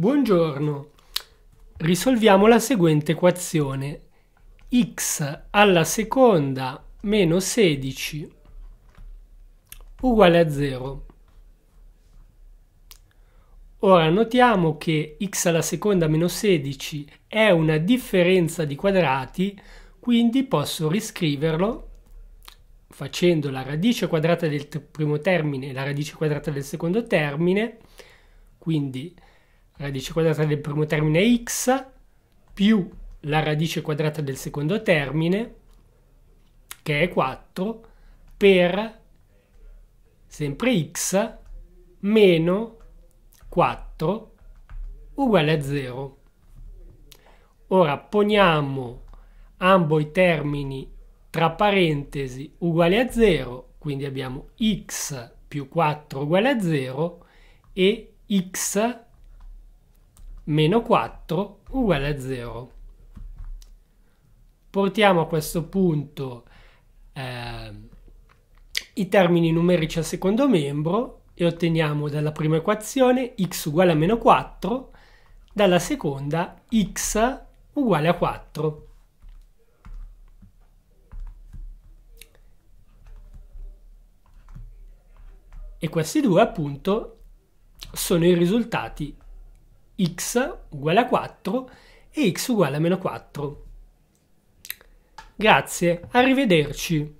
Buongiorno. Risolviamo la seguente equazione. x alla seconda meno 16 uguale a 0. Ora notiamo che x alla seconda meno 16 è una differenza di quadrati, quindi posso riscriverlo facendo la radice quadrata del primo termine e la radice quadrata del secondo termine, quindi radice quadrata del primo termine x più la radice quadrata del secondo termine, che è 4, per sempre x meno 4 uguale a 0. Ora poniamo ambo i termini tra parentesi uguale a 0, quindi abbiamo x più 4 uguale a 0 e x meno 4 uguale a 0. Portiamo a questo punto eh, i termini numerici al secondo membro e otteniamo dalla prima equazione x uguale a meno 4, dalla seconda x uguale a 4. E questi due appunto sono i risultati x uguale a 4 e x uguale a meno 4. Grazie, arrivederci.